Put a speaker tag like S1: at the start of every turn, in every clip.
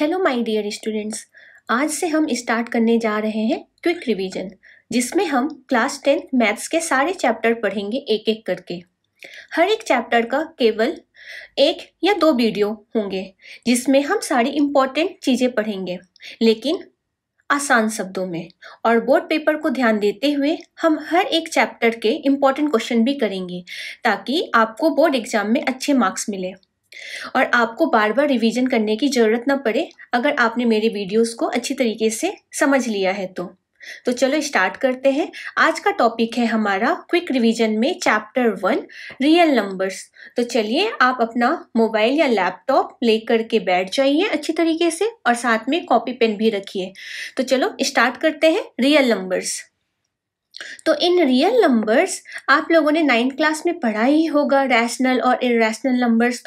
S1: Hello my dear students आज से हम स्टार्ट करने जा रहे हैं क्विक रिवीजन जिसमें हम क्लास टेंथ मैथ्स के सारे चैप्टर पढ़ेंगे एक एक करके हर एक चैप्टर का केवल एक या दो वीडियो होंगे जिसमें हम सारी इम्पोर्टेंट चीज़ें पढ़ेंगे लेकिन आसान शब्दों में और बोर्ड पेपर को ध्यान देते हुए हम हर एक चैप्टर के इम्पॉर्टेंट क्वेश्चन भी करेंगे ताकि आपको बोर्ड एग्जाम में अच्छे मार्क्स मिले और आपको बार बार रिवीजन करने की ज़रूरत ना पड़े अगर आपने मेरे वीडियोस को अच्छी तरीके से समझ लिया है तो तो चलो स्टार्ट करते हैं आज का टॉपिक है हमारा क्विक रिवीजन में चैप्टर वन रियल नंबर्स तो चलिए आप अपना मोबाइल या लैपटॉप लेकर के बैठ जाइए अच्छी तरीके से और साथ में कॉपी पेन भी रखिए तो चलो स्टार्ट करते हैं रियल नंबर्स तो इन रियल नंबर्स आप लोगों ने नाइन्थ क्लास में पढ़ा ही होगा रैशनल और इरेशनल नंबर्स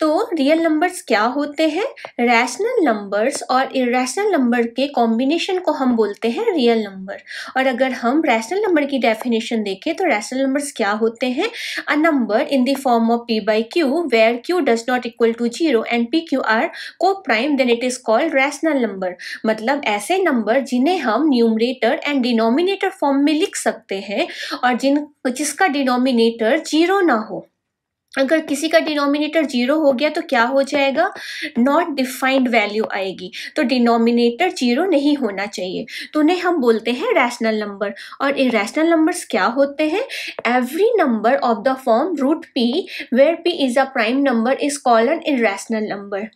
S1: तो रियल नंबर्स क्या होते हैं रैशनल नंबर्स और इरेशनल नंबर के कॉम्बिनेशन को हम बोलते हैं रियल नंबर और अगर हम रैशनल नंबर की डेफिनेशन देखें तो रैशनल नंबर्स क्या होते हैं a number in the form of P by Q where Q does not equal to zero and P Q are coprime then it is called rational number मतलब ऐसे number जिन्हें हम numerator and denominator form में लिख लिख सकते हैं और जिन जिसका डिनोमिनेटर जीरो ना हो अगर किसी का डिनोमिनेटर जीरो हो गया तो क्या हो जाएगा नॉट डिफाइंड वैल्यू आएगी तो डिनोमिनेटर जीरो नहीं होना चाहिए तो उन्हें हम बोलते हैं रैशनल नंबर और रैशनल नंबर्स क्या होते हैं every number of the form root P where P is a prime number is call an rational number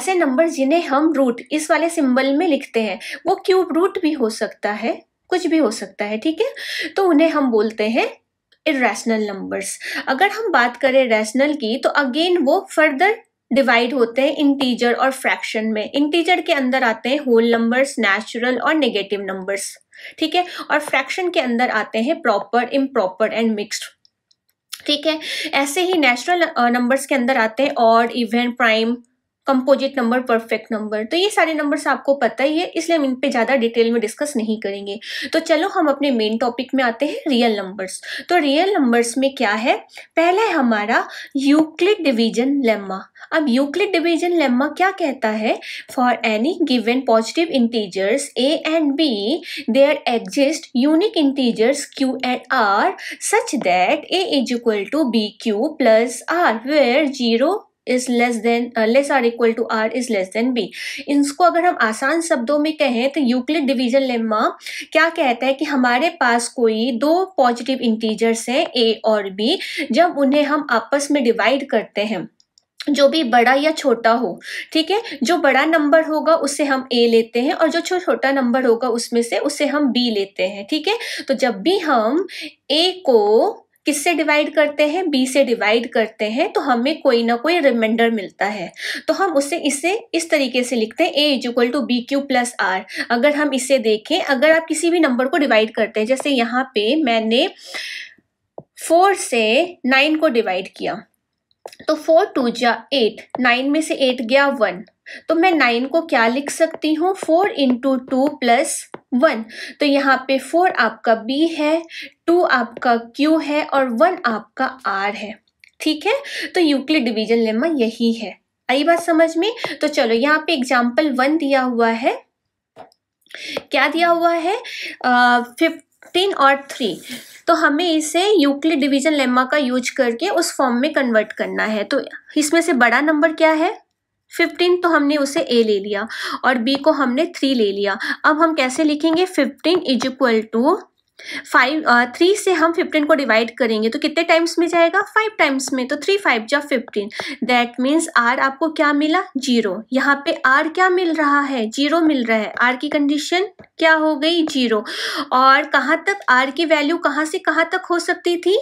S1: ऐसे नंबर जिन्हें हम रूट इस वाले सिंबल में लिखते हैं वो क्यूब रूट भी हो सकता है कुछ भी हो सकता है ठीक है तो उन्हें हम बोलते हैं इेशनल नंबर्स अगर हम बात करें रैशनल की तो अगेन वो फर्दर डिवाइड होते हैं इंटीजर और फ्रैक्शन में इंटीजर के अंदर आते हैं होल नंबर्स नेचुरल और नेगेटिव नंबर्स ठीक है और फ्रैक्शन के अंदर आते हैं प्रॉपर इम्प्रॉपर एंड मिक्सड ठीक है ऐसे ही नेचुरल नंबर्स के अंदर आते हैं और even prime composite number perfect number तो ये सारे नंबर्स आपको पता ही है इसलिए हम इन पे ज़्यादा डिटेल में डिस्कस नहीं करेंगे तो चलो हम अपने मेन टॉपिक में आते हैं रियल नंबर्स तो रियल नंबर्स में क्या है पहला है हमारा यूक्लिड डिवीजन लेम्मा अब यूक्लिड डिवीजन लेम्मा क्या कहता है for any given positive integers A and B there exist unique integers Q and R such that A is equal to B Q plus R where zero is less than less or equal to R is less than B इसको अगर हम आसान शब्दों में कहें तो Euclid division lemma क्या कहता है कि हमारे पास कोई दो पॉजिटिव इंटीजर्स हैं ए और बी जब उन्हें हम आपस में डिवाइड करते हैं जो भी बड़ा या छोटा हो ठीक है जो बड़ा नंबर होगा उसे हम ए लेते हैं और जो छोटा नंबर होगा उसमें से उसे हम बी लेते हैं ठीक है तो जब भी हम ए को किससे डिवाइड करते हैं बी से डिवाइड करते हैं तो हमें कोई ना कोई रिमाइंडर मिलता है तो हम उसे इसे इस तरीके से लिखते हैं A is equal to B Q plus R अगर हम इसे देखें अगर आप किसी भी नंबर को डिवाइड करते हैं जैसे यहाँ पे मैंने फोर से नाइन को डिवाइड किया तो फोर टू जा एट नाइन में से एट गया वन तो मैं नाइन को क्या लिख सकती हूँ four into two plus one तो यहाँ पे फोर आपका बी है टू आपका क्यू है और वन आपका आर है ठीक है तो यूक्लिड डिवीजन लेमा यही है आई बात समझ में तो चलो यहाँ पे एग्जाम्पल वन दिया हुआ है क्या दिया हुआ है फिफ्टीन और थ्री तो हमें इसे यूक्लिड डिवीजन लेमा का यूज करके उस फॉर्म में कन्वर्ट करना है तो इसमें से बड़ा नंबर क्या है फिफ्टीन तो हमने उसे ए ले लिया और बी को हमने थ्री ले लिया अब हम कैसे लिखेंगे fifteen is equal to five three से हम फिफ्टीन को डिवाइड करेंगे तो कितने टाइम्स में जाएगा फाइव टाइम्स में तो थ्री फाइव जा फिफ्टीन दैट मीन्स आर आपको क्या मिला जीरो यहाँ पे आर क्या मिल रहा है जीरो मिल रहा है आर की कंडीशन क्या हो गई जीरो और कहाँ तक आर की वैल्यू कहाँ से कहाँ तक हो सकती थी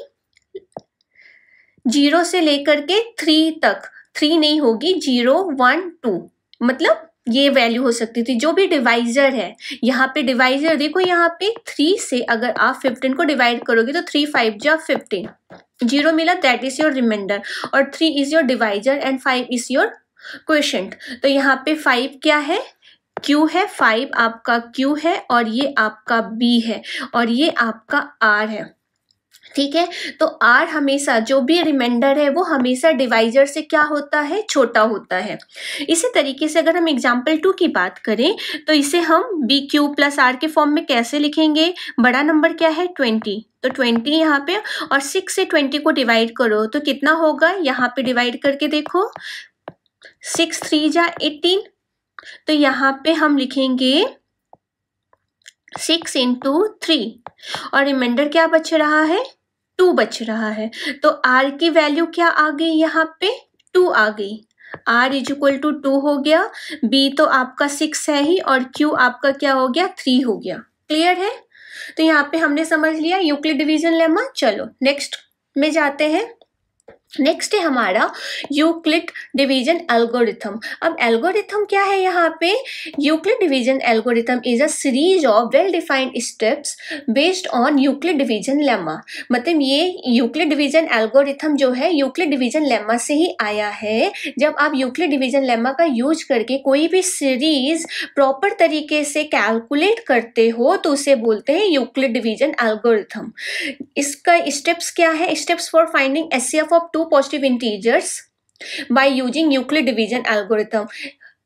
S1: जीरो से लेकर के थ्री तक थ्री नहीं होगी जीरो वन टू मतलब ये वैल्यू हो सकती थी जो भी डिवाइजर है यहाँ पे डिवाइजर देखो यहाँ पे थ्री से अगर आप फिफ्टीन को डिवाइड करोगे तो थ्री फाइव जो फिफ्टीन जीरो मिला दैट इज योर रिमाइंडर और three is your divisor and five is your question तो यहाँ पे फाइव क्या है क्यू है फाइव आपका क्यू है और ये आपका बी है और ये आपका आर है ठीक है तो आर हमेशा जो भी रिमाइंडर है वो हमेशा डिवाइजर से क्या होता है छोटा होता है इसी तरीके से अगर हम एग्जाम्पल टू की बात करें तो इसे हम बी क्यू प्लस आर के फॉर्म में कैसे लिखेंगे बड़ा नंबर क्या है ट्वेंटी तो ट्वेंटी यहाँ पे और सिक्स से ट्वेंटी को डिवाइड करो तो कितना होगा यहाँ पे डिवाइड करके देखो सिक्स थ्री जा एटीन तो यहाँ पे हम लिखेंगे सिक्स इंटू थ्री और रिमाइंडर क्या बच रहा है टू बच रहा है तो आर की वैल्यू क्या आ गई यहाँ पे टू आ गई R is equal to two हो गया बी तो आपका सिक्स है ही और क्यू आपका क्या हो गया थ्री हो गया क्लियर है तो यहाँ पे हमने समझ लिया यूक्लिड डिवीजन लेमा चलो नेक्स्ट में जाते हैं नेक्स्ट है हमारा यूक्लिड डिवीजन एल्गोरिथम अब एल्गोरिथम क्या है यहाँ पे Euclid division algorithm is a series of well defined steps based on Euclid division lemma मतलब ये यूक्लिड डिवीजन एल्गोरिथम जो है यूक्लिड डिवीजन लेमा से ही आया है जब आप यूक्लिड डिवीजन लेमा का यूज करके कोई भी सीरीज प्रॉपर तरीके से कैलकुलेट करते हो तो उसे बोलते हैं यूक्लिड डिवीजन एल्गोरिथम इसका स्टेप्स क्या है steps for finding S of two two positive integers by using Euclid division algorithm.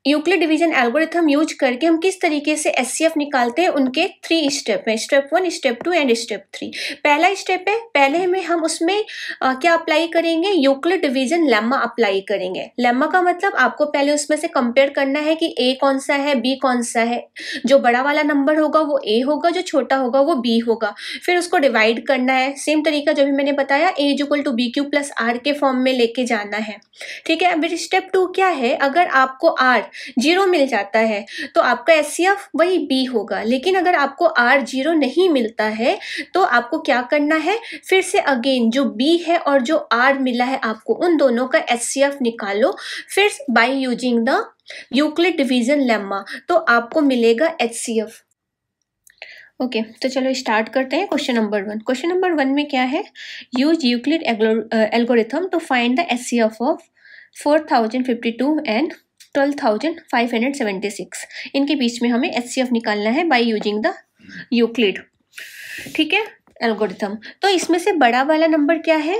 S1: Euclid division algorithm use करके हम किस तरीके से एस निकालते हैं उनके थ्री स्टेप में step one step two and step three पहला स्टेप है पहले में हम उसमें आ, क्या अप्लाई करेंगे यूक्लिड डिवीजन लेमा अप्लाई करेंगे लेमा का मतलब आपको पहले उसमें से कंपेयर करना है कि ए कौन सा है बी कौन सा है जो बड़ा वाला नंबर होगा वो ए होगा जो छोटा होगा वो बी होगा फिर उसको डिवाइड करना है सेम तरीका जो भी मैंने बताया A is equal to B Q plus R के फॉर्म में लेके जाना है ठीक है अभी स्टेप टू क्या है अगर आपको आर जीरो मिल जाता है तो आपका एस वही बी होगा लेकिन अगर आपको आर जीरो नहीं मिलता है तो आपको क्या करना है फिर से अगेन जो बी है और जो आर मिला है आपको उन दोनों का एस निकालो फिर by using the Euclid division lemma तो आपको मिलेगा H C F okay okay, तो चलो स्टार्ट करते हैं question number one question number one में क्या है use Euclid algorithm to find the S C F of four thousand fifty two and twelve thousand five hundred seventy six इनके बीच में हमें एच सी एफ निकालना है बाई यूजिंग द यूक्लिड ठीक है एल्गोरिथम तो इसमें से बड़ा वाला नंबर क्या है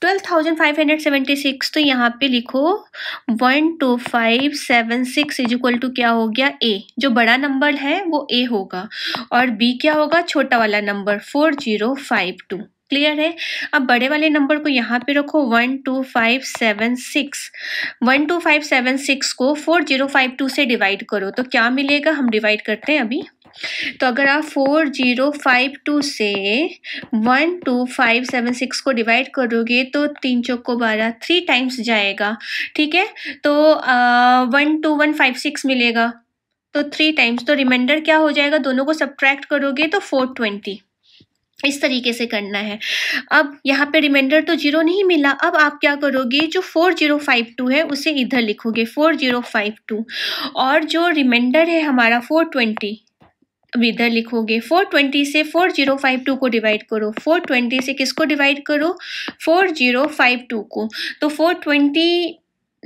S1: twelve thousand five hundred seventy six तो यहाँ पे लिखो one two five seven six is equal to क्या हो गया ए जो बड़ा नंबर है वो ए होगा और बी क्या होगा छोटा वाला number four zero five two clear है अब बड़े वाले नंबर को यहाँ पे रखो one two five seven six one two five seven six को फोर जीरो फाइव टू से डिवाइड करो तो क्या मिलेगा हम डिवाइड करते हैं अभी तो अगर आप फोर जीरो फाइव टू से one two five seven six को डिवाइड करोगे तो तीन चौको बारह थ्री टाइम्स जाएगा ठीक है तो one two one five six मिलेगा तो थ्री टाइम्स तो रिमाइंडर क्या हो जाएगा दोनों को सब्ट्रैक्ट करोगे तो फोर ट्वेंटी इस तरीके से करना है अब यहाँ पे रिमाइंडर तो जीरो नहीं मिला अब आप क्या करोगे जो फोर जीरो फाइव टू है उसे इधर लिखोगे फोर जीरो फाइव टू और जो रिमाइंडर है हमारा फोर ट्वेंटी अब इधर लिखोगे फोर ट्वेंटी से फोर जीरो फाइव टू को डिवाइड करो फोर ट्वेंटी से किसको डिवाइड करो फोर जीरो फाइव टू को तो फोर ट्वेंटी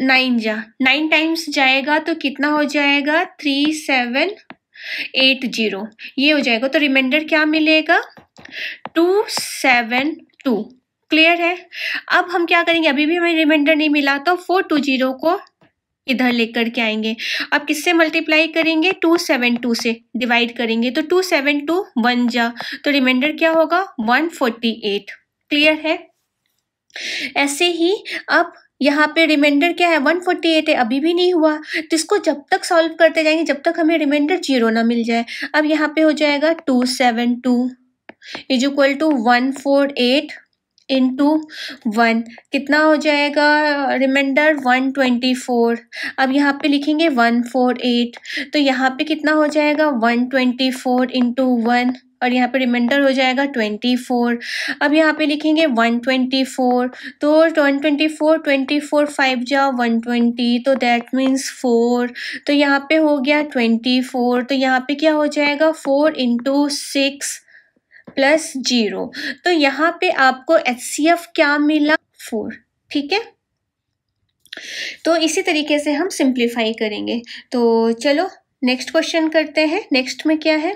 S1: नाइन जा नाइन टाइम्स जाएगा तो कितना हो जाएगा थ्री सेवन एट जीरो ये हो जाएगा तो रिमाइंडर क्या मिलेगा टू सेवन टू क्लियर है अब हम क्या करेंगे अभी भी हमें रिमाइंडर नहीं मिला तो फोर टू जीरो को इधर लेकर के आएंगे अब किससे मल्टीप्लाई करेंगे टू सेवन टू से डिवाइड करेंगे तो टू सेवन टू वन जा तो रिमाइंडर क्या होगा वन फोर्टी एट क्लियर है ऐसे ही अब यहाँ पे रिमाइंडर क्या है 148 है अभी भी नहीं हुआ तो इसको जब तक सॉल्व करते जाएंगे जब तक हमें रिमाइंडर जीरो ना मिल जाए अब यहाँ पे हो जाएगा two seven two is equal to one four eight into one कितना हो जाएगा रिमाइंडर वन ट्वेंटी फोर अब यहाँ पे लिखेंगे वन फोर एट तो यहाँ पे कितना हो जाएगा one twenty four into one और यहाँ पे रिमाइंडर हो जाएगा ट्वेंटी फोर अब यहाँ पे लिखेंगे वन ट्वेंटी फोर तो one twenty four twenty four five जाओ वन ट्वेंटी तो दैट मीन्स फोर तो यहाँ पे हो गया ट्वेंटी फोर तो यहाँ पे क्या हो जाएगा four into six plus zero तो यहाँ पे आपको एच सी एफ क्या मिला फोर ठीक है तो इसी तरीके से हम सिंप्लीफाई करेंगे तो चलो नेक्स्ट क्वेश्चन करते हैं नेक्स्ट में क्या है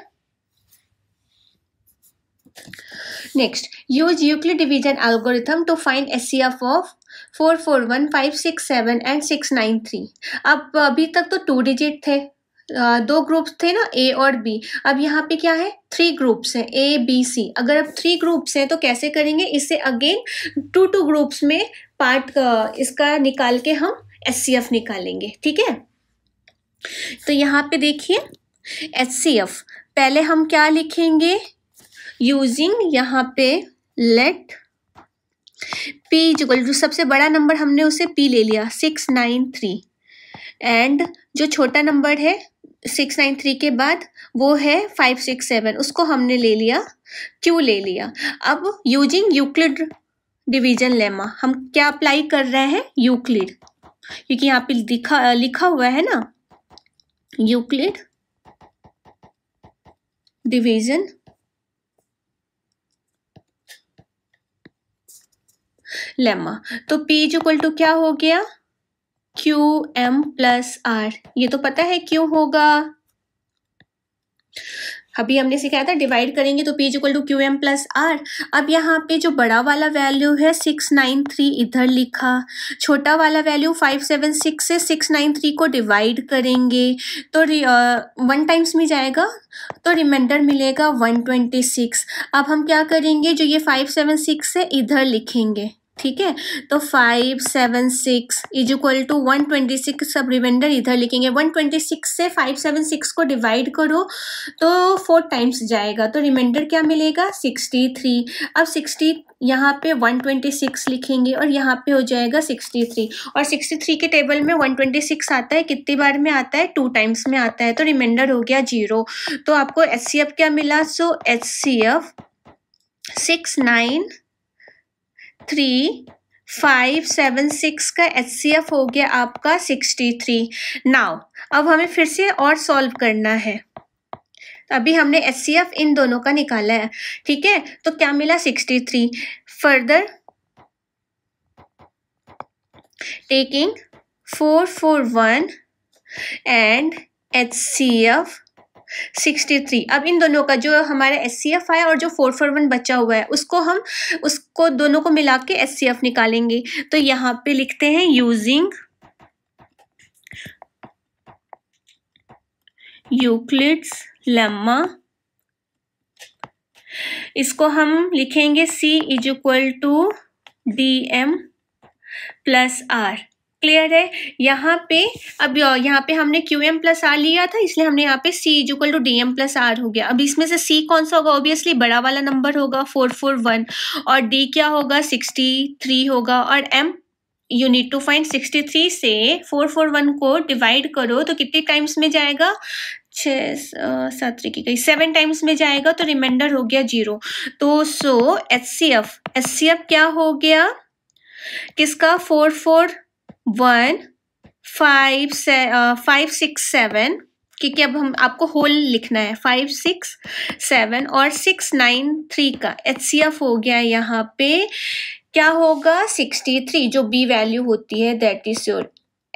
S1: Next, use Euclid division algorithm to find SCF of and six and 693. अब अभी तक तो टू डिजिट थे दो ग्रुप्स थे ना ए और बी अब यहाँ पे क्या है थ्री ग्रुप्स हैं ए बी सी अगर अब थ्री ग्रुप्स हैं तो कैसे करेंगे इससे अगेन टू टू ग्रुप्स में पार्ट इसका निकाल के हम एस सी एफ निकालेंगे ठीक है तो यहाँ पे देखिए एस सी एफ पहले हम क्या लिखेंगे यूजिंग यहाँ पे लेट पी इजल जो सबसे बड़ा नंबर हमने उसे पी ले लिया सिक्स नाइन थ्री एंड जो छोटा नंबर है सिक्स नाइन थ्री के बाद वो है फाइव सिक्स सेवन उसको हमने ले लिया क्यू ले लिया अब यूजिंग यूक्लिड डिवीजन लेमा हम क्या अप्लाई कर रहे हैं यूक्लिड क्योंकि यहाँ पे लिखा लिखा हुआ है ना यूक्लिड डिवीजन लेमा तो पी इज इक्वल टू क्या हो गया क्यू एम प्लस आर ये तो पता है क्यों होगा अभी हमने सिखाया था डिवाइड करेंगे तो P is equal to Q M plus R अब यहाँ पे जो बड़ा वाला वैल्यू है सिक्स नाइन थ्री इधर लिखा छोटा वाला वैल्यू फाइव सेवन सिक्स से सिक्स नाइन थ्री को डिवाइड करेंगे तो वन टाइम्स में जाएगा तो रिमाइंडर मिलेगा वन ट्वेंटी सिक्स अब हम क्या करेंगे जो ये फाइव सेवन सिक्स से इधर लिखेंगे ठीक है तो five seven six is equal to one twenty six सब रिमाइंडर इधर लिखेंगे वन ट्वेंटी सिक्स से फाइव सेवन सिक्स को डिवाइड करो तो फोर टाइम्स जाएगा तो रिमाइंडर क्या मिलेगा सिक्सटी थ्री अब सिक्सटी यहाँ पे वन ट्वेंटी सिक्स लिखेंगे और यहाँ पे हो जाएगा सिक्सटी थ्री और सिक्सटी थ्री के टेबल में वन ट्वेंटी सिक्स आता है कितनी बार में आता है टू टाइम्स में आता है तो रिमाइंडर हो गया जीरो तो आपको एच क्या मिला so H C F six nine three five seven six का एच सी एफ हो गया आपका सिक्सटी थ्री नाव अब हमें फिर से और सॉल्व करना है अभी हमने एच सी एफ इन दोनों का निकाला है ठीक है तो क्या मिला sixty three further taking four four one and H C F sixty three अब इन दोनों का जो हमारा एस सी एफ आया और जो फोर फोर वन बचा हुआ है उसको हम उसको दोनों को मिला के एस सी एफ निकालेंगे तो यहाँ पे लिखते हैं यूजिंग यूक्लिड्स लेम्मा इसको हम लिखेंगे C is equal to D M plus R clear है यहाँ पे अब यहाँ पे हमने क्यू एम प्लस आर लिया था इसलिए हमने यहाँ पे C is equal to D M plus R हो गया अब इसमें से सी कौन सा होगा ऑब्वियसली बड़ा वाला नंबर होगा फोर फोर वन और डी क्या होगा सिक्सटी थ्री होगा और M you need to find sixty three से फोर फोर वन को डिवाइड करो तो कितने टाइम्स में जाएगा छः सात की गई सेवन टाइम्स में जाएगा तो रिमाइंडर हो गया जीरो तो so H C F H C F क्या हो गया किसका फोर फोर वन फाइव से फाइव सिक्स सेवन क्योंकि अब हम आपको होल लिखना है फाइव सिक्स सेवन और सिक्स नाइन थ्री का एच सी एफ हो गया यहाँ पे क्या होगा सिक्सटी थ्री जो बी वैल्यू होती है that is your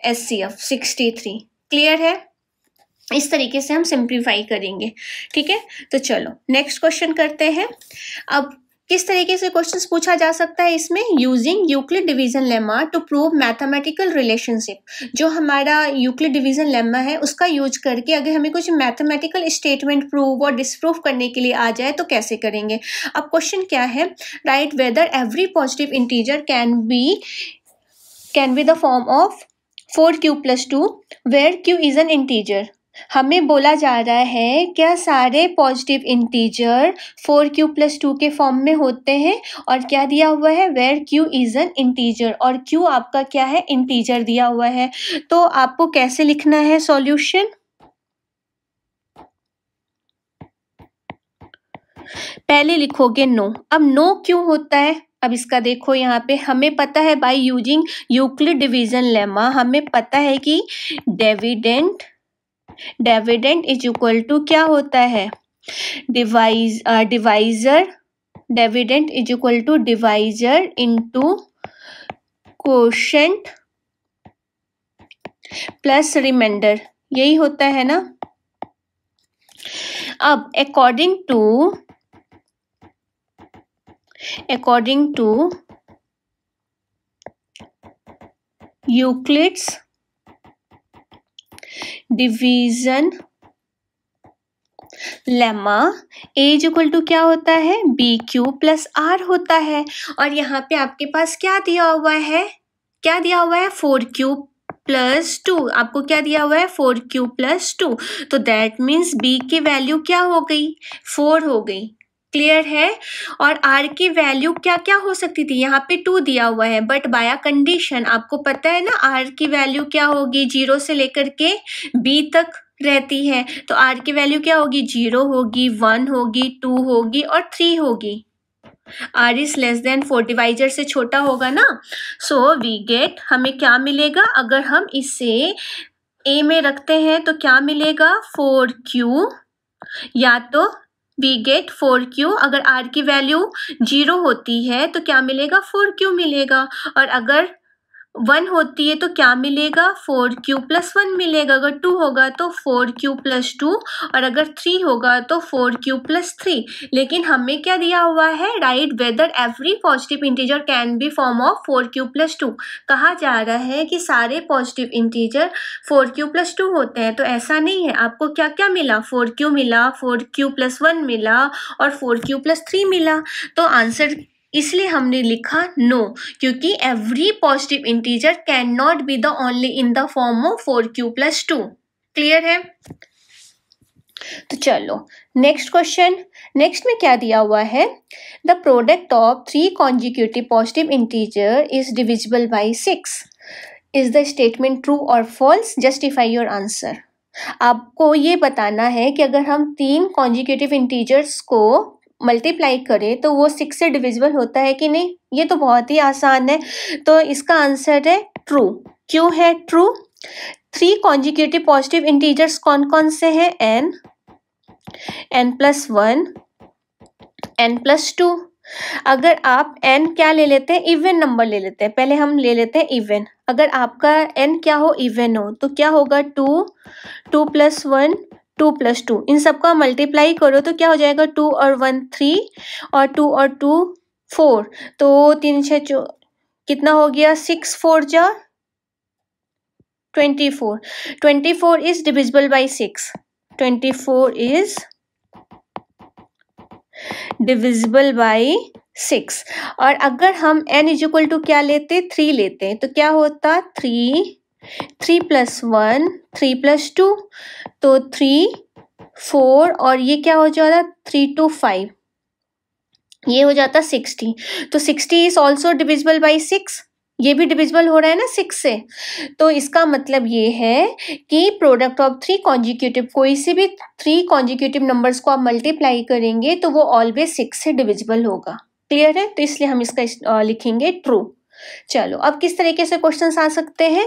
S1: H C F sixty three clear है इस तरीके से हम सिंप्लीफाई करेंगे ठीक है तो चलो नेक्स्ट क्वेश्चन करते हैं अब किस तरीके से क्वेश्चंस पूछा जा सकता है इसमें using Euclid division lemma to prove mathematical relationship जो हमारा यूक्लिड डिवीजन लेमा है उसका यूज करके अगर हमें कुछ मैथमेटिकल स्टेटमेंट प्रूव और डिस्प्रूव करने के लिए आ जाए तो कैसे करेंगे अब क्वेश्चन क्या है right whether every positive integer can be can be the form of four q plus two where q is an integer हमें बोला जा रहा है क्या सारे positive integer four q plus two के फॉर्म में होते हैं और क्या दिया हुआ है where q is an integer और क्यू आपका क्या है इंटीजर दिया हुआ है तो आपको कैसे लिखना है सॉल्यूशन पहले लिखोगे नो अब नो क्यों होता है अब इसका देखो यहाँ पे हमें पता है by using Euclid division lemma हमें पता है कि dividend dividend is equal to क्या होता है divisor divisor dividend is equal to divisor into quotient plus remainder यही होता है ना अब according to according to Euclid's division lemma as equal to क्या होता है बी क्यू प्लस आर होता है और यहाँ पे आपके पास क्या दिया हुआ है क्या दिया हुआ है फोर क्यू प्लस टू आपको क्या दिया हुआ है फोर क्यू प्लस टू तो दैट मीन्स बी की वैल्यू क्या हो गई फोर हो गई क्लियर है और आर की वैल्यू क्या क्या हो सकती थी यहाँ पे टू दिया हुआ है बट बाय कंडीशन आपको पता है ना आर की वैल्यू क्या होगी जीरो से लेकर के बी तक रहती है तो आर की वैल्यू क्या होगी जीरो होगी वन होगी टू होगी और थ्री होगी आर इज लेस देन फोर्टिवाइजर से छोटा होगा ना सो वी गेट हमें क्या मिलेगा अगर हम इसे ए में रखते हैं तो क्या मिलेगा फोर क्यू या तो वी गेट फोर क्यू अगर आर की वैल्यू जीरो होती है तो क्या मिलेगा फोर क्यू मिलेगा और अगर वन होती है तो क्या मिलेगा फोर क्यू प्लस वन मिलेगा अगर टू होगा तो फोर क्यू प्लस टू और अगर थ्री होगा तो फोर क्यू प्लस थ्री लेकिन हमें क्या दिया हुआ है right whether every positive integer can be form of four q plus two कहा जा रहा है कि सारे positive integer four q plus two होते हैं तो ऐसा नहीं है आपको क्या क्या मिला फोर क्यू मिला फोर क्यू प्लस वन मिला और फोर क्यू प्लस थ्री मिला तो आंसर इसलिए हमने लिखा नो क्योंकि every positive integer can not be the only in the form of four q plus two clear है तो चलो नेक्स्ट क्वेश्चन नेक्स्ट में क्या दिया हुआ है the product of three consecutive positive integer is divisible by six is the statement true और false justify your answer आपको ये बताना है कि अगर हम तीन कॉन्जिक्यूटिव इंटीजर्स को मल्टीप्लाई करें तो वो सिक्स से डिविजिबल होता है कि नहीं ये तो बहुत ही आसान है तो इसका आंसर है ट्रू क्यों है true three consecutive positive integers कौन कौन से हैं n n plus one n plus two अगर आप एन क्या ले लेते हैं इवन नंबर ले लेते हैं पहले हम ले लेते हैं इवन अगर आपका एन क्या हो इवन हो तो क्या होगा two two plus one two plus two इन सबका मल्टीप्लाई करो तो क्या हो जाएगा टू और वन थ्री और टू और टू फोर तो तीन छः चौ कितना हो गया सिक्स फोर जा twenty four twenty four is divisible by six twenty four is divisible by six और अगर हम एन इज इक्वल टू क्या लेते थ्री लेते हैं तो क्या होता three three plus one three plus two तो थ्री फोर और ये क्या हो जाता थ्री टू फाइव ये हो जाता सिक्सटी तो sixty is also divisible by six ये भी डिविजिबल हो रहा है ना सिक्स से तो इसका मतलब ये है कि प्रोडक्ट ऑफ थ्री कॉन्जिक्यूटिव कोई से भी थ्री कॉन्जिक्यूटिव नंबर्स को आप मल्टीप्लाई करेंगे तो वो ऑलवेज सिक्स से डिविजिबल होगा क्लियर है तो इसलिए हम इसका इस, आ, लिखेंगे ट्रू चलो अब किस तरीके से क्वेश्चन आ सकते हैं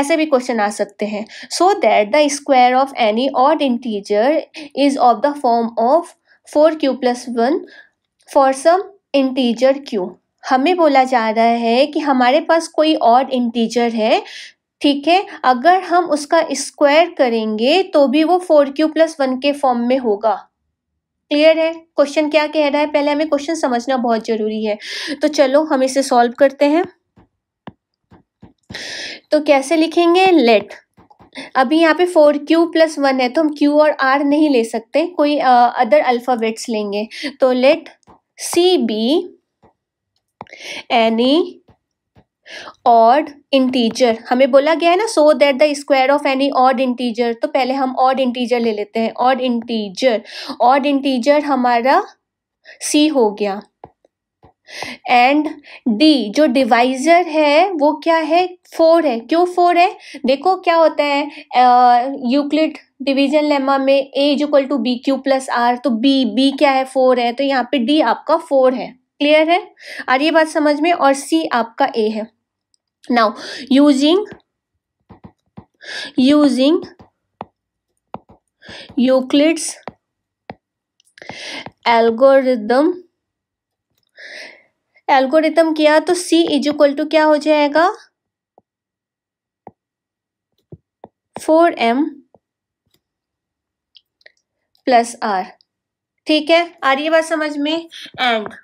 S1: ऐसे भी क्वेश्चन आ सकते हैं so that the square of any odd integer is of the form of four q plus one for some integer q हमें बोला जा रहा है कि हमारे पास कोई और इंटीजर है ठीक है अगर हम उसका स्क्वायर करेंगे तो भी वो फोर क्यू प्लस वन के फॉर्म में होगा क्लियर है क्वेश्चन क्या कह रहा है पहले हमें क्वेश्चन समझना बहुत ज़रूरी है तो चलो हम इसे सॉल्व करते हैं तो कैसे लिखेंगे लेट अभी यहाँ पे फोर क्यू प्लस वन है तो हम क्यू और आर नहीं ले सकते कोई अदर अल्फ़ाबेट्स लेंगे तो let C be any odd integer हमें बोला गया है ना so that the square of any odd integer तो पहले हम ऑड इंटीजर ले लेते हैं ऑड इंटीजर ऑड इंटीजर हमारा सी हो गया एंड डी जो डिवाइजर है वो क्या है फोर है क्यों फोर है देखो क्या होता है यूक्लिड डिवीजन लेमा में A is equal to B Q plus R तो बी बी क्या है फोर है तो यहाँ पे डी आपका फोर है क्लियर है और ये बात समझ में और सी आपका ए है now using using euclid's algorithm algorithm किया तो c इज इक्वल टू क्या हो जाएगा 4m प्लस आर ठीक है आ रही है बात समझ में एंड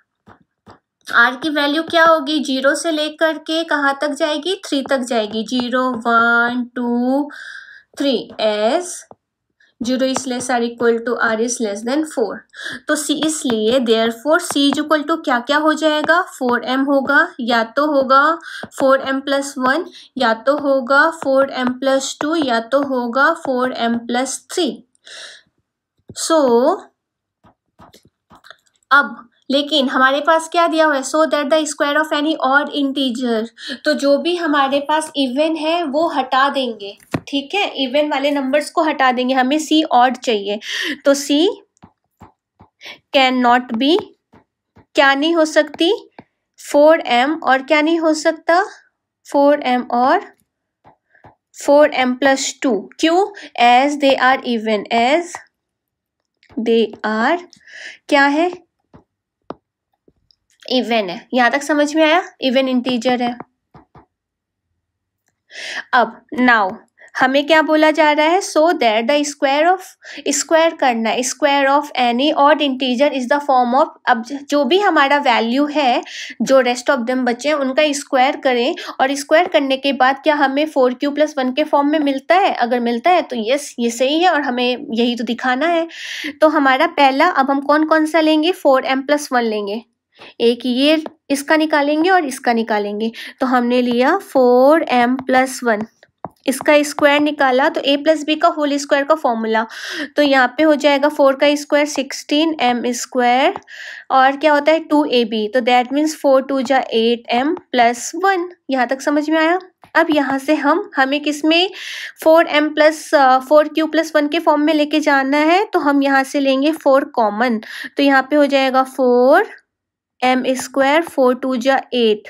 S1: आर की वैल्यू क्या होगी जीरो से लेकर के कहाँ तक जाएगी थ्री तक जाएगी zero one two three as zero is less or equal to R is less than four तो सी इसलिए therefore C is equal to क्या क्या हो जाएगा फोर एम होगा या तो होगा फोर एम प्लस वन या तो होगा फोर एम प्लस टू या तो होगा four M plus three so अब लेकिन हमारे पास क्या दिया हुआ है so that the square of any और इंटीजर तो जो भी हमारे पास इवन है वो हटा देंगे ठीक है इवन वाले नंबर्स को हटा देंगे हमें सी ऑड चाहिए तो सी कैन नॉट बी क्या नहीं हो सकती फोर एम और क्या नहीं हो सकता फोर एम और फोर एम प्लस टू क्यों as they are even as they are क्या है इवन है यहां तक समझ में आया इवन इंटीजर है अब नाउ हमें क्या बोला जा रहा है so that the square of square करना square of any odd integer is the form of अब जो भी हमारा वैल्यू है जो रेस्ट ऑफ दम बचे हैं उनका स्क्वायर करें और स्क्वायर करने के बाद क्या हमें फोर क्यू प्लस वन के फॉर्म में मिलता है अगर मिलता है तो यस ये सही है और हमें यही तो दिखाना है तो हमारा पहला अब हम कौन कौन सा लेंगे फोर एम प्लस वन लेंगे एक ये इसका निकालेंगे और इसका निकालेंगे तो हमने लिया फोर एम प्लस वन इसका स्क्वायर निकाला तो ए प्लस बी का होल स्क्वायर का फॉर्मूला तो यहाँ पे हो जाएगा फोर का स्क्वायर सिक्सटीन एम स्क्वायर और क्या होता है टू ए बी तो दैट मीन्स फोर टू जा एट एम प्लस वन यहाँ तक समझ में आया अब यहाँ से हम हमें किस में four M plus four q plus one के फॉर्म में लेके जाना है तो हम यहाँ से लेंगे फोर कॉमन तो यहाँ पे हो जाएगा four M square four two जा एट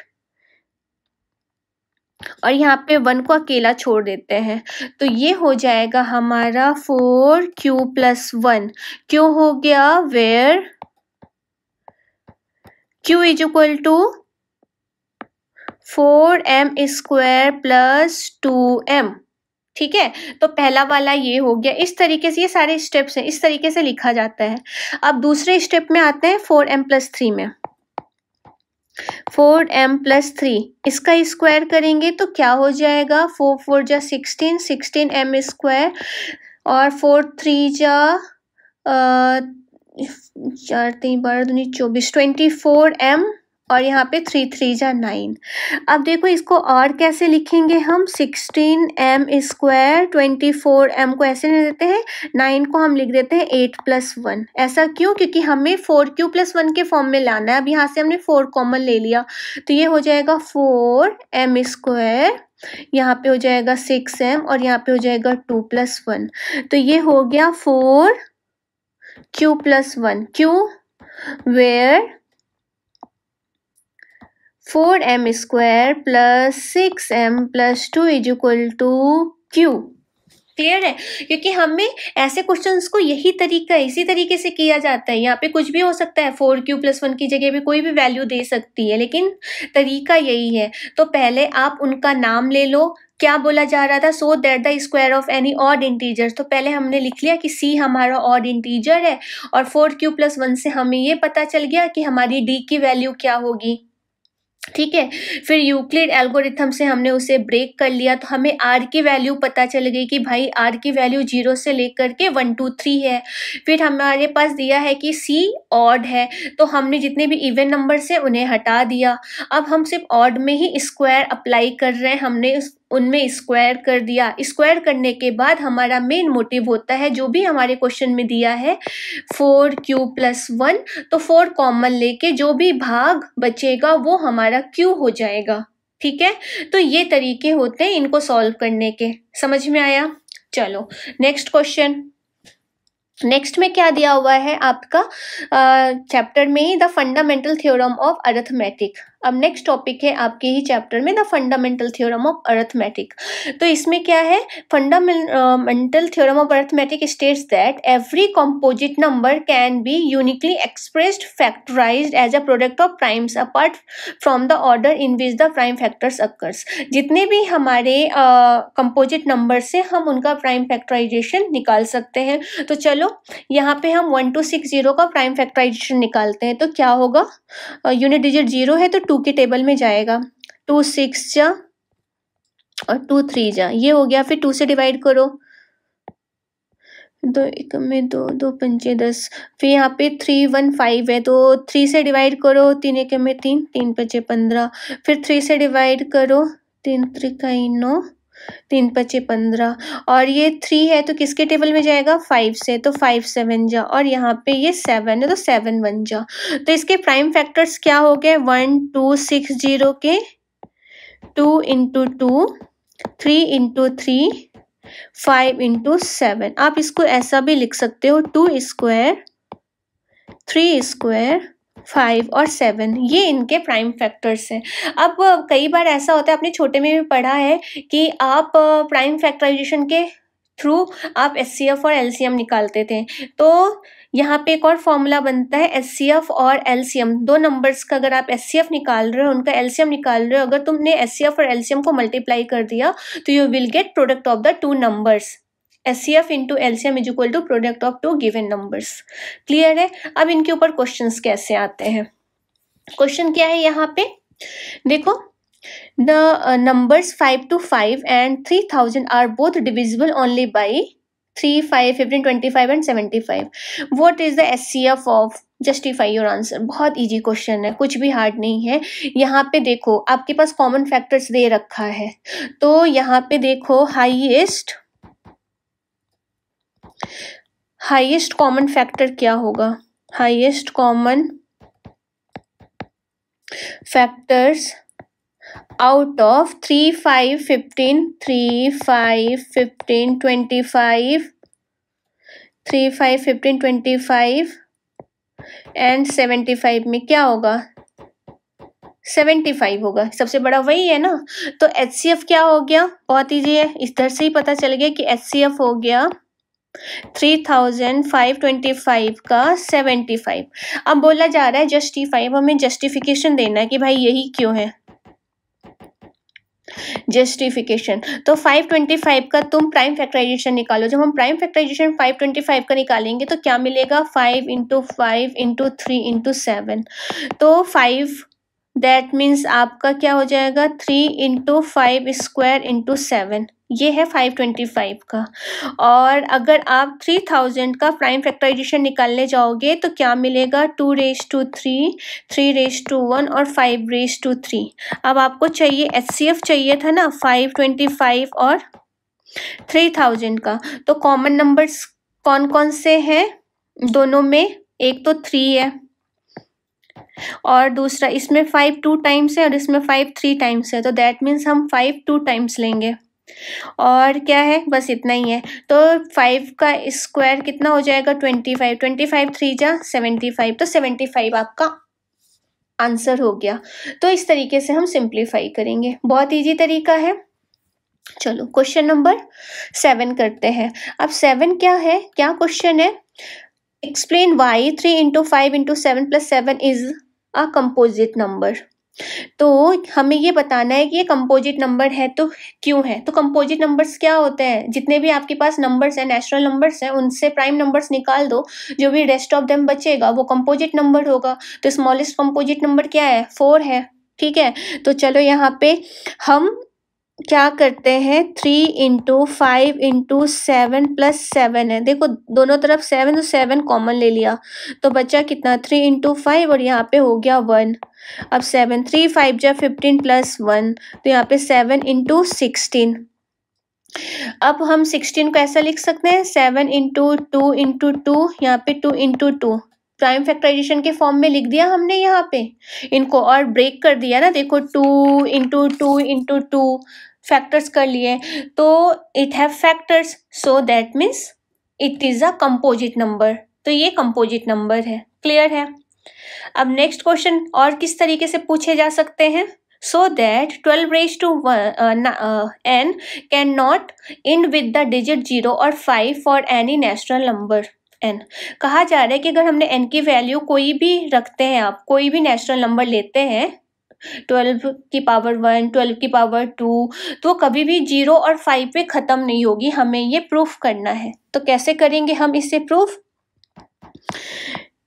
S1: और यहाँ पे वन को अकेला छोड़ देते हैं तो ये हो जाएगा हमारा फोर क्यू प्लस वन क्यों हो गया where q is equal to four M square plus two M ठीक है तो पहला वाला ये हो गया इस तरीके से ये सारे स्टेप्स हैं इस तरीके से लिखा जाता है अब दूसरे स्टेप में आते हैं फोर एम प्लस थ्री में फोर एम प्लस थ्री इसका स्क्वायर करेंगे तो क्या हो जाएगा फोर फोर जा सिक्सटीन सिक्सटीन एम स्क्वायर और फोर थ्री जा चार तीन बारह दूनी चौबीस ट्वेंटी फोर एम और यहाँ पे थ्री थ्री जा नाइन अब देखो इसको और कैसे लिखेंगे हम sixteen M square twenty four M को ऐसे नहीं देते हैं नाइन को हम लिख देते हैं एट प्लस वन ऐसा क्यों क्योंकि हमें फोर क्यू प्लस वन के फॉर्म में लाना है अब यहाँ से हमने फोर कॉमन ले लिया तो ये हो जाएगा फोर एम स्क्वायर यहाँ पे हो जाएगा सिक्स एम और यहाँ पे हो जाएगा टू प्लस वन तो ये हो गया four q plus one q where four M square plus six M plus two is equal to q clear है क्योंकि हमें ऐसे क्वेश्चंस को यही तरीका इसी तरीके से किया जाता है यहाँ पे कुछ भी हो सकता है फोर क्यू प्लस वन की जगह भी कोई भी वैल्यू दे सकती है लेकिन तरीका यही है तो पहले आप उनका नाम ले लो क्या बोला जा रहा था so that the square of any odd integer तो पहले हमने लिख लिया कि सी हमारा ऑड इंटीजर है और फोर क्यू प्लस वन से हमें ये पता चल गया कि हमारी डी की वैल्यू क्या होगी ठीक है फिर यूक्लिड एल्गोरिथम से हमने उसे ब्रेक कर लिया तो हमें आर की वैल्यू पता चल गई कि भाई आर की वैल्यू जीरो से लेकर के वन टू थ्री है फिर हमारे पास दिया है कि सी ऑड है तो हमने जितने भी इवन नंबर से उन्हें हटा दिया अब हम सिर्फ ऑड में ही स्क्वायर अप्लाई कर रहे हैं हमने उनमें स्क्वायर कर दिया स्क्वायर करने के बाद हमारा मेन मोटिव होता है जो भी हमारे क्वेश्चन में दिया है फोर क्यू प्लस वन तो फोर कॉमन लेके जो भी भाग बचेगा वो हमारा क्यू हो जाएगा ठीक है तो ये तरीके होते हैं इनको सॉल्व करने के समझ में आया चलो नेक्स्ट क्वेश्चन नेक्स्ट में क्या दिया हुआ है आपका चैप्टर में ही the fundamental theorem of arithmetic अब नेक्स्ट टॉपिक है आपके ही चैप्टर में the fundamental theorem of arithmetic तो इसमें क्या है fundamental theorem of arithmetic states that every composite number can be uniquely expressed factorise as a product of primes apart from the order in which the prime factors occurs जितने भी हमारे composite uh, number से हम उनका prime factorisation निकाल सकते हैं तो चलो यहाँ पे हम वन टू सिक्स जीरो का प्राइम फैक्टराइजेशन निकालते हैं तो क्या होगा यूनिट डिजिट जीरो है तो टू के टेबल में जाएगा टू सिक्स जा और टू थ्री जा ये हो गया फिर टू से डिवाइड करो दो एक में दो दो पंचे दस फिर यहाँ पे थ्री वन फाइव है तो थ्री से डिवाइड करो तीन एक में तीन तीन पंचे पंद्रह फिर थ्री से डिवाइड करो तीन त्रिकाई नौ तीन पचे पंद्रह और ये थ्री है तो किसके टेबल में जाएगा फाइव से तो फाइव सेवन जा और यहाँ पे ये सेवन है तो सेवन वन जा तो इसके प्राइम फैक्टर्स क्या हो गए वन टू सिक्स जीरो के two into two three into three five into seven आप इसको ऐसा भी लिख सकते हो two square three square five और सेवन ये इनके प्राइम फैक्टर्स हैं अब कई बार ऐसा होता है आपने छोटे में भी पढ़ा है कि आप प्राइम फैक्टराइजेशन के थ्रू आप एस और एल निकालते थे तो यहाँ पे एक और फॉर्मूला बनता है एस और एल दो नंबर्स का अगर आप एस निकाल रहे हो उनका एल निकाल रहे हो अगर तुमने एस और एल को मल्टीप्लाई कर दिया तो you will get product of the two numbers S C F into L C M is equal to product of two given numbers clear है अब इनके ऊपर क्वेश्चन कैसे आते हैं क्वेश्चन क्या है यहाँ पे देखो the numbers five two five and three thousand are both divisible only by three five fifteen twenty five and seventy five what is the S C F of justify your answer बहुत easy question है कुछ भी hard नहीं है यहाँ पे देखो आपके पास कॉमन फैक्टर्स दे रखा है तो यहाँ पे देखो हाईएस्ट हाईएस्ट कॉमन फैक्टर क्या होगा highest common factors out of three five fifteen three five fifteen twenty five three five fifteen twenty five and seventy five में क्या होगा सेवेंटी फाइव होगा सबसे बड़ा वही है ना तो एच क्या हो गया बहुत ईजी है इस तरह से ही पता चल गया कि एच हो गया three thousand five twenty five का सेवेंटी फाइव अब बोला जा रहा है जस्टिफाइव हमें जस्टिफिकेशन देना है कि भाई यही क्यों है जस्टिफिकेशन तो 525 का तुम प्राइम फैक्टराइजेशन निकालो जब हम प्राइम फैक्टराइजेशन 525 का निकालेंगे तो क्या मिलेगा 5 into five into three into seven तो फाइव दैट मीन्स आपका क्या हो जाएगा three into five square into seven ये है फाइव ट्वेंटी फाइव का और अगर आप थ्री थाउजेंड का प्राइम फैक्टराइजेशन निकालने जाओगे तो क्या मिलेगा two raise to three three raise two one और फाइव रेस टू थ्री अब आपको चाहिए एच सी एफ चाहिए था ना फाइव ट्वेंटी फाइव और थ्री थाउजेंड का तो कॉमन नंबर्स कौन कौन से हैं दोनों में एक तो थ्री है और दूसरा इसमें फाइव टू टाइम्स है और इसमें फाइव थ्री टाइम्स है तो दैट मीन्स हम फाइव टू टाइम्स लेंगे और क्या है बस इतना ही है तो फाइव का स्क्वायर कितना हो जाएगा twenty five twenty five three जा सेवेंटी फाइव तो सेवेंटी फाइव आपका आंसर हो गया तो इस तरीके से हम सिंप्लीफाई करेंगे बहुत ईजी तरीका है चलो क्वेश्चन नंबर सेवन करते हैं अब सेवन क्या है क्या क्वेश्चन है explain why three into five into seven plus seven is a composite number तो हमें ये बताना है कि ये कंपोजिट नंबर है तो क्यों है तो कंपोजिट नंबर्स क्या होते हैं जितने भी आपके पास नंबर्स हैं नेचुरल नंबर्स हैं उनसे प्राइम नंबर्स निकाल दो जो भी रेस्ट ऑफ देम बचेगा वो कंपोजिट नंबर होगा तो स्मॉलेस्ट कंपोजिट नंबर क्या है फोर है ठीक है तो चलो यहाँ पे हम क्या करते हैं three into five into seven plus seven है देखो दोनों तरफ सेवन तो सेवन कॉमन ले लिया तो बचा कितना थ्री इंटू फाइव और यहाँ पे हो गया वन अब सेवन थ्री फाइव जा फिफ्टीन प्लस वन तो यहाँ पे सेवन इंटू सिक्सटीन अब हम सिक्सटीन को ऐसा लिख सकते हैं seven into two into two यहाँ पे two into two prime factorisation के फॉर्म में लिख दिया हमने यहाँ पे इनको और ब्रेक कर दिया ना देखो two into two into two factors कर लिए तो it have factors so that means it is a composite number तो ये कंपोजिट नंबर है क्लियर है अब नेक्स्ट क्वेश्चन और किस तरीके से पूछे जा सकते हैं so that twelve raise to one n can not end with the digit zero और five for any any number n कहा जा रहा है कि अगर हमने एन की वैल्यू कोई भी रखते हैं आप कोई भी नेचुरल नंबर लेते हैं ट्वेल्व की पावर वन ट्वेल्व की पावर टू तो कभी भी जीरो और फाइव पे ख़त्म नहीं होगी हमें ये प्रूफ करना है तो कैसे करेंगे हम इसे proof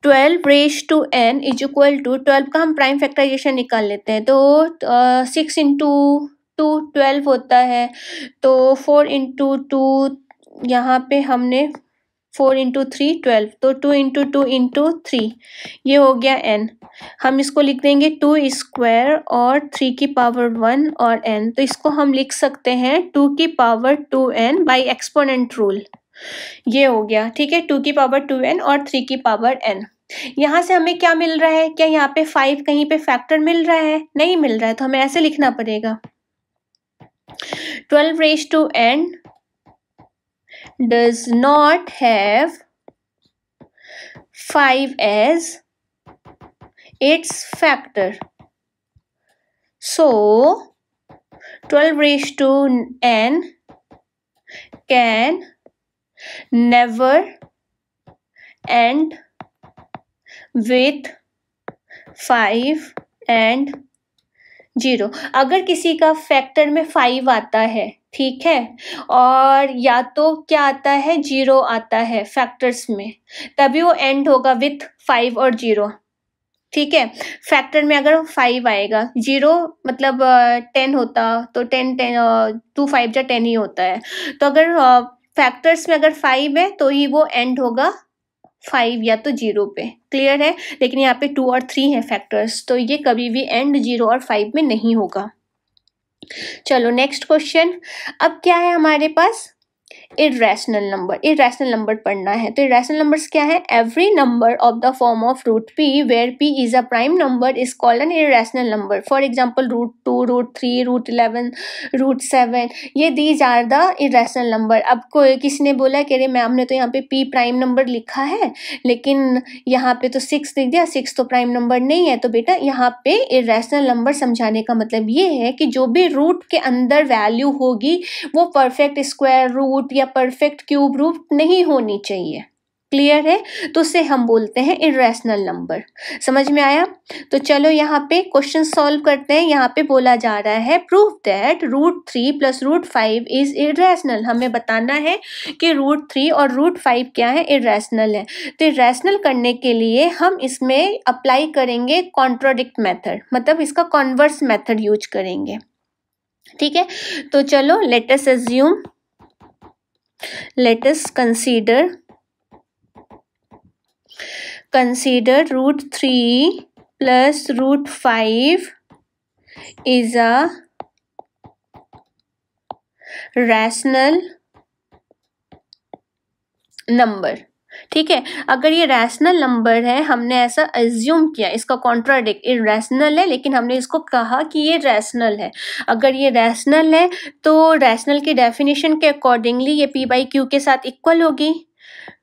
S1: twelve raise to n is equal to twelve का हम प्राइम फैक्टराइजेशन निकाल लेते हैं तो सिक्स इंटू टू ट्वेल्व होता है तो फोर इंटू टू यहाँ पे हमने फोर इंटू थ्री ट्वेल्व तो two into two into three ये हो गया एन हम इसको लिख देंगे टू स्क्वायर और थ्री की पावर वन और एन तो इसको हम लिख सकते हैं टू की power two n by exponent rule ये हो गया ठीक है टू की पावर टू एन और थ्री की पावर एन यहाँ से हमें क्या मिल रहा है क्या यहाँ पे फाइव कहीं पे फैक्टर मिल रहा है नहीं मिल रहा है तो हमें ऐसे लिखना पड़ेगा twelve raise to n does not have five as its factor. So, 12 raised to n can never end with 5 and zero अगर किसी का फैक्टर में फाइव आता है ठीक है और या तो क्या आता है जीरो आता है फैक्टर्स में तभी वो एंड होगा विथ फाइव और जीरो ठीक है फैक्टर में अगर फाइव आएगा जीरो मतलब टेन होता तो टेन टेन टू फाइव या टेन ही होता है तो अगर फैक्टर्स में अगर फाइव है तो ही वो एंड होगा फाइव या तो जीरो पे क्लियर है लेकिन यहाँ पे टू और थ्री हैं फैक्टर्स तो ये कभी भी एंड जीरो और फाइव में नहीं होगा चलो नेक्स्ट क्वेश्चन अब क्या है हमारे पास इेशनल नंबर इेशनल नंबर पढ़ना है तो इेशनल नंबर्स क्या है every number of the form of root P where p is a prime number is called an irrational number for example root two root three root eleven root seven ये these are the irrational number अब कोई किसी ने बोला कि अरे ma'am ने तो यहाँ पे पी प्राइम नंबर लिखा है लेकिन यहाँ पे तो सिक्स लिख दिया सिक्स तो प्राइम नंबर नहीं है तो बेटा यहाँ पे इेशनल नंबर समझाने का मतलब ये है कि जो भी रूट के अंदर वैल्यू होगी वो परफेक्ट स्क्वायर रूट या या परफेक्ट क्यूब रूट नहीं होनी चाहिए क्लियर है तो उसे हम बोलते हैं इरेशनल नंबर समझ में आया तो चलो यहाँ पे क्वेश्चन सॉल्व करते हैं यहाँ पे बोला जा रहा है proof that root three plus root five is irrational हमें बताना है कि रूट थ्री और रूट फाइव क्या है इरेशनल है तो इरेशनल करने के लिए हम इसमें अप्लाई करेंगे कॉन्ट्रोडिक्ट मैथड मतलब इसका कॉन्वर्स मैथड यूज करेंगे ठीक है तो चलो let's assume Let us consider consider root 3 plus root 5 is a rational number. ठीक है अगर ये रैशनल नंबर है हमने ऐसा एज्यूम किया इसका कॉन्ट्राडिक्ट इेशनल है लेकिन हमने इसको कहा कि ये रैशनल है अगर ये रैशनल है तो रैशनल की डेफिनेशन के अकॉर्डिंगली ये पी बाई क्यू के साथ इक्वल होगी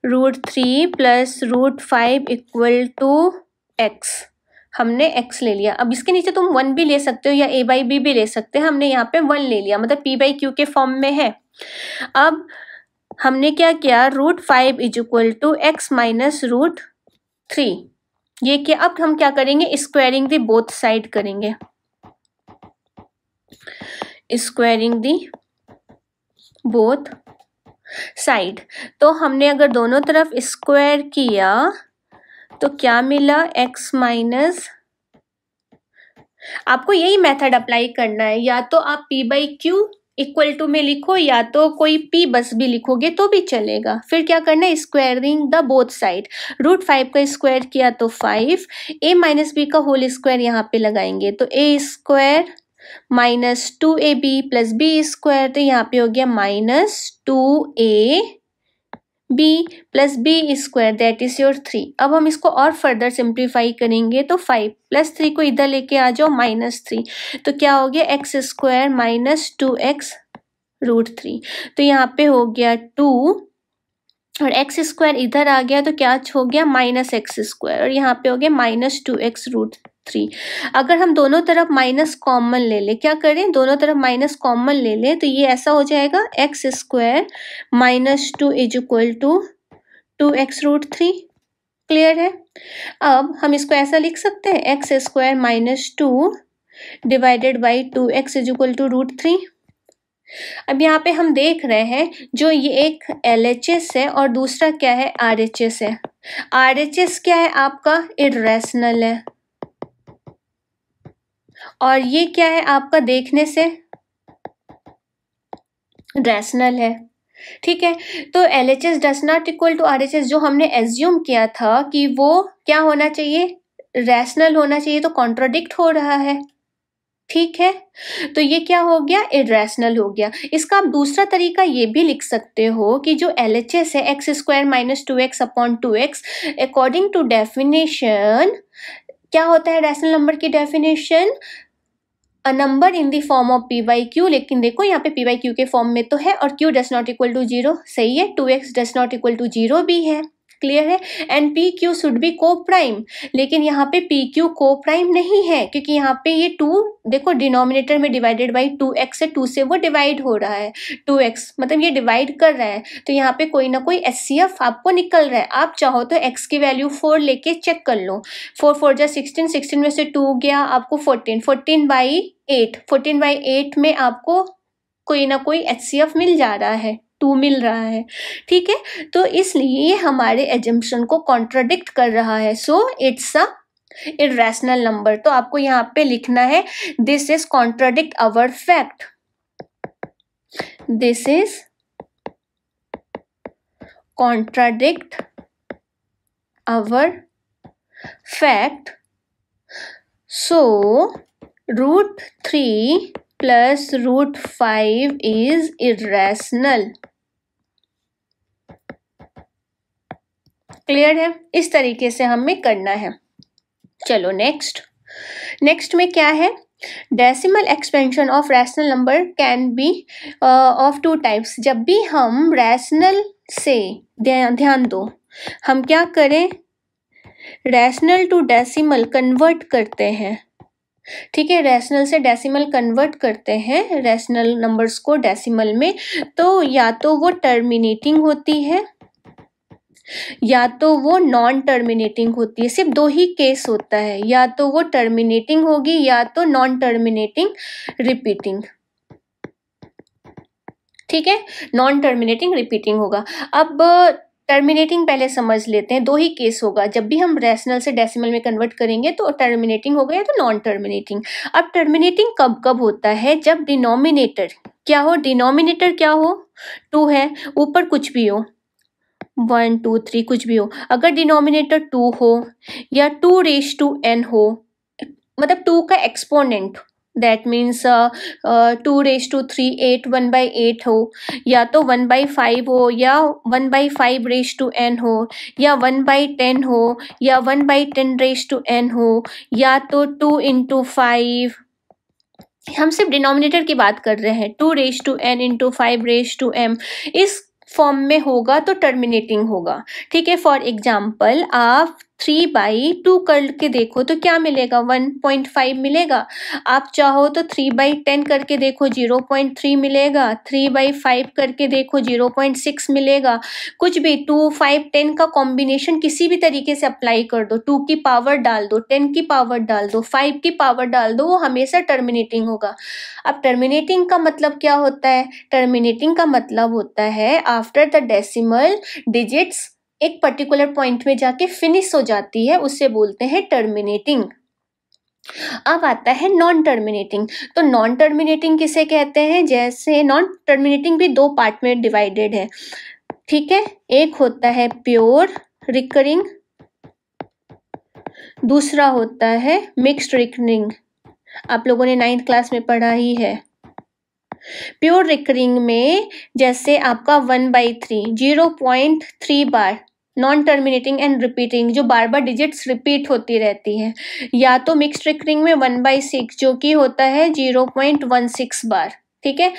S1: root three plus root five equal to x हमने x ले लिया अब इसके नीचे तुम वन भी ले सकते हो या ए बाई बी भी ले सकते हैं हमने यहाँ पे वन ले लिया मतलब पी बाई क्यू के फॉर्म में है अब हमने क्या किया root five is equal to x minus root three ये क्या अब हम क्या करेंगे स्क्वायरिंग दी बोथ साइड करेंगे स्क्वायरिंग दी बोथ साइड तो हमने अगर दोनों तरफ स्क्वायर किया तो क्या मिला x माइनस आपको यही मेथड अप्लाई करना है या तो आप p by q equal to में लिखो या तो कोई पी बस भी लिखोगे तो भी चलेगा फिर क्या करना है squaring the both side root five का स्क्वायर किया तो फाइव ए माइनस बी का होल स्क्वायर यहाँ पे लगाएंगे तो a square minus two A b plus b square तो यहाँ पे हो गया minus two A b plus b square that is your three अब हम इसको और फर्दर सिंप्लीफाई करेंगे तो फाइव प्लस थ्री को इधर लेके आ जाओ माइनस थ्री तो क्या हो गया x square minus two x root three तो यहाँ पे हो गया टू और एक्स स्क्वायर इधर आ गया तो क्या हो गया माइनस एक्स स्क्वायर और यहाँ पे हो गया minus two x root three अगर हम दोनों तरफ माइनस कॉमन ले लें क्या करें दोनों तरफ माइनस कॉमन ले लें तो ये ऐसा हो जाएगा x square minus two is equal to two x root three clear है अब हम इसको ऐसा लिख सकते हैं x square minus two divided by two x is equal to root three अब यहाँ पे हम देख रहे हैं जो ये एक एल एच एस है और दूसरा क्या है आर एच एस है आर एच एस क्या है आपका इरेशनल है और ये क्या है आपका देखने से ड्रेसनल है ठीक है तो L H S does not equal to R H S जो हमने एज्यूम किया था कि वो क्या होना चाहिए रैशनल होना चाहिए तो कॉन्ट्रोडिक्ट हो रहा है ठीक है तो ये क्या हो गया इरेशनल हो गया इसका आप दूसरा तरीका ये भी लिख सकते हो कि जो एल एच एस है x square minus two x upon two x according to definition क्या होता है रैशनल नंबर की definition a number in the form of p by q लेकिन देखो यहाँ पे पी वाई क्यू के फॉर्म में तो है और q does not equal to zero सही है two x does not equal to zero भी है क्लियर है and P Q should be coprime लेकिन यहाँ पे पी क्यू को प्राइम नहीं है क्योंकि यहाँ पे ये टू देखो डिनोमिनेटर में डिवाइडेड बाई टू एक्स है टू से वो डिवाइड हो रहा है टू एक्स मतलब ये डिवाइड कर रहा है तो यहाँ पे कोई ना कोई एस आपको निकल रहा है आप चाहो तो एक्स की वैल्यू फोर लेके चेक कर लो फोर फोर जा सिक्सटीन सिक्सटीन में से टू गया आपको fourteen fourteen by eight fourteen by eight में आपको कोई ना कोई एच मिल जा रहा है टू मिल रहा है ठीक है तो इसलिए ये हमारे एजम्पन को कॉन्ट्राडिक्ट कर रहा है so it's a irrational number तो आपको यहाँ पे लिखना है this is contradict our fact this is contradict our fact so root three plus root five is irrational clear है इस तरीके से हमें करना है चलो नेक्स्ट नेक्स्ट में क्या है decimal expansion of rational number can be of two types जब भी हम रैशनल से ध्यान दो हम क्या करें रैशनल टू डेसिमल कन्वर्ट करते हैं ठीक है रैशनल से डेसिमल कन्वर्ट करते हैं रैशनल नंबर्स को डेसिमल में तो या तो वो टर्मिनेटिंग होती है या तो वो नॉन टर्मिनेटिंग होती है सिर्फ दो ही केस होता है या तो वो टर्मिनेटिंग होगी या तो नॉन टर्मिनेटिंग रिपीटिंग ठीक है नॉन टर्मिनेटिंग रिपीटिंग होगा अब टर्मिनेटिंग पहले समझ लेते हैं दो ही केस होगा जब भी हम रैशनल से डेसिमल में कन्वर्ट करेंगे तो टर्मिनेटिंग होगा या तो नॉन टर्मिनेटिंग अब टर्मिनेटिंग कब कब होता है जब डिनोमिनेटर क्या हो डिनोमिनेटर क्या हो टू है ऊपर कुछ भी हो वन टू थ्री कुछ भी हो अगर डिनोमिनेटर टू हो या टू रेश टू एन हो मतलब टू का exponent that means uh, uh, two raise to three eight one by eight हो या तो वन बाई फाइव हो या one by five raise to n हो या वन बाई टेन हो या one by ten raise to n हो या तो टू इंटू फाइव हम सिर्फ डिनोमिनेटर की बात कर रहे हैं two raise to n into five raise to m इस फॉर्म में होगा तो टर्मिनेटिंग होगा ठीक है फॉर एग्जाम्पल आप थ्री बाई टू कर के देखो तो क्या मिलेगा वन पॉइंट फाइव मिलेगा आप चाहो तो थ्री बाई टेन करके देखो जीरो पॉइंट थ्री मिलेगा थ्री बाई फाइव करके देखो जीरो पॉइंट सिक्स मिलेगा कुछ भी टू फाइव टेन का कॉम्बिनेशन किसी भी तरीके से अप्लाई कर दो टू की पावर डाल दो टेन की पावर डाल दो फाइव की पावर डाल दो वो हमेशा टर्मिनेटिंग होगा अब टर्मिनेटिंग का मतलब क्या होता है टर्मिनेटिंग का मतलब होता है आफ्टर द डेसीमल डिजिट्स एक पर्टिकुलर पॉइंट में जाके फिनिश हो जाती है उसे बोलते हैं टर्मिनेटिंग अब आता है नॉन टर्मिनेटिंग तो नॉन टर्मिनेटिंग किसे कहते हैं जैसे नॉन टर्मिनेटिंग भी दो पार्ट में डिवाइडेड है ठीक है एक होता है प्योर रिकरिंग दूसरा होता है मिक्स्ड रिकरिंग आप लोगों ने नाइन्थ क्लास में पढ़ा ही है प्योर रिकरिंग में जैसे आपका one by three zero point three बार नॉन टर्मिनेटिंग एंड रिपीटिंग जो बार बार डिजिट्स रिपीट होती रहती हैं या तो मिक्स रिकरिंग में वन बाई सिक्स जो कि होता है जीरो पॉइंट वन सिक्स बार ठीक है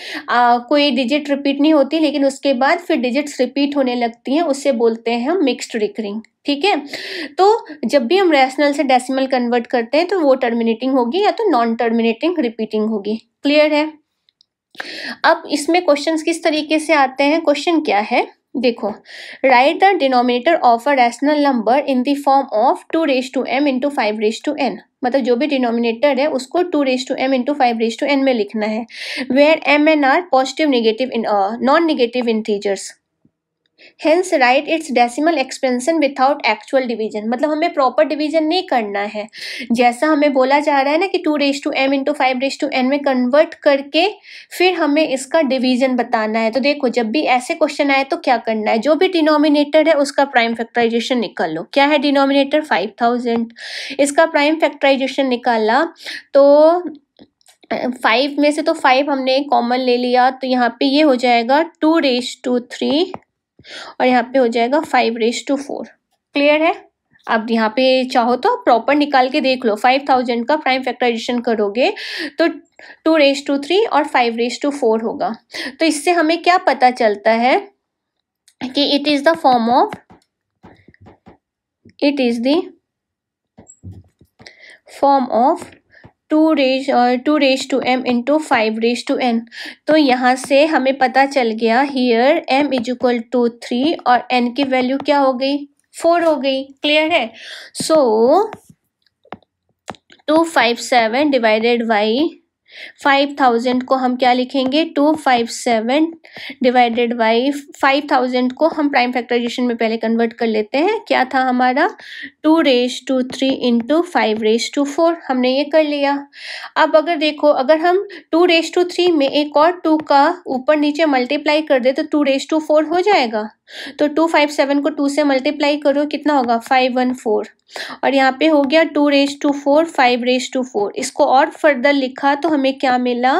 S1: कोई डिजिट रिपीट नहीं होती लेकिन उसके बाद फिर डिजिट्स रिपीट होने लगती हैं उससे बोलते हैं हम मिक्सड रिकरिंग ठीक है तो जब भी हम रैशनल से डेसिमल कन्वर्ट करते हैं तो वो टर्मिनेटिंग होगी या तो नॉन टर्मिनेटिंग रिपीटिंग होगी क्लियर है अब इसमें क्वेश्चंस किस तरीके से आते हैं क्वेश्चन क्या है देखो write the denominator of a rational number in the form of two raise to M into five raise to n मतलब जो भी डिनोमिनेटर है उसको two raise to M into five raise to n में लिखना है where m n are positive negative non negative integers hence write its decimal expansion without actual division मतलब हमें प्रॉपर डिवीजन नहीं करना है जैसा हमें बोला जा रहा है ना कि two raise to M into five raise to n में कन्वर्ट करके फिर हमें इसका डिवीजन बताना है तो देखो जब भी ऐसे क्वेश्चन आए तो क्या करना है जो भी डिनोमिनेटर है उसका प्राइम फैक्टराइजेशन निकाल लो क्या है डिनोमिनेटर फाइव थाउजेंड इसका प्राइम फैक्टराइजेशन निकाला तो फाइव में से तो फाइव हमने कॉमन ले लिया तो यहाँ पे ये हो जाएगा टू रेज टू थ्री और यहाँ पे हो जाएगा five raise to four clear है अब यहाँ पे चाहो तो प्रॉपर निकाल के देख लो फाइव थाउजेंड का प्राइम फैक्टराइजेशन करोगे तो टू रेस टू थ्री और फाइव रेस टू फोर होगा तो इससे हमें क्या पता चलता है कि it is the form of it is the form of two raise to raise to M into five raise to n तो यहाँ से हमें पता चल गया here m is equal to three और एन की वैल्यू क्या हो गई फोर हो गई क्लियर है so two five seven divided by five thousand को हम क्या लिखेंगे two five seven divided by five thousand को हम प्राइम फैक्टराइजेशन में पहले कन्वर्ट कर लेते हैं क्या था हमारा two raise to three into five raise to four हमने ये कर लिया अब अगर देखो अगर हम टू रेस टू थ्री में एक और टू का ऊपर नीचे मल्टीप्लाई कर दे तो टू रेस टू फोर हो जाएगा तो टू फाइव सेवन को टू से मल्टीप्लाई करो कितना होगा फाइव वन फोर और यहाँ पे हो गया two raise to four five raise to four इसको और फर्दर लिखा तो हमें क्या मिला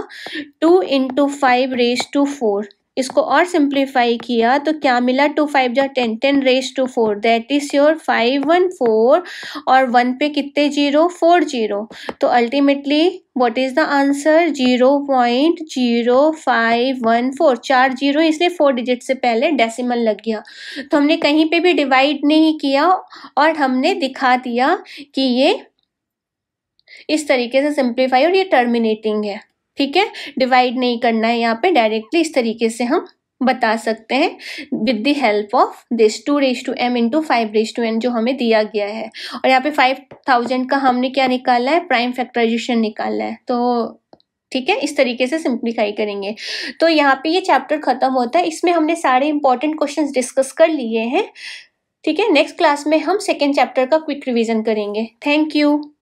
S1: two into five raise to four इसको और सिंप्लीफाई किया तो क्या मिला टू फाइव जो ten ten raise to four that is your five one four और वन पे कितने जीरो फोर जीरो तो ultimately what is the answer zero point zero five one four चार जीरो इसलिए फोर डिजिट से पहले decimal लग गया तो हमने कहीं पे भी डिवाइड नहीं किया और हमने दिखा दिया कि ये इस तरीके से सिंप्लीफाई और ये टर्मिनेटिंग है ठीक है डिवाइड नहीं करना है यहाँ पे डायरेक्टली इस तरीके से हम बता सकते हैं with the help of this two raise to M into five raise to N जो हमें दिया गया है और यहाँ पे फाइव थाउजेंड का हमने क्या निकाला है प्राइम फैक्टराइजेशन निकाला है तो ठीक है इस तरीके से सिंप्लीफाई करेंगे तो यहाँ पे ये चैप्टर खत्म होता है इसमें हमने सारे इंपॉर्टेंट क्वेश्चन डिस्कस कर लिए हैं ठीक है नेक्स्ट क्लास में हम सेकेंड चैप्टर का क्विक रिविज़न करेंगे थैंक यू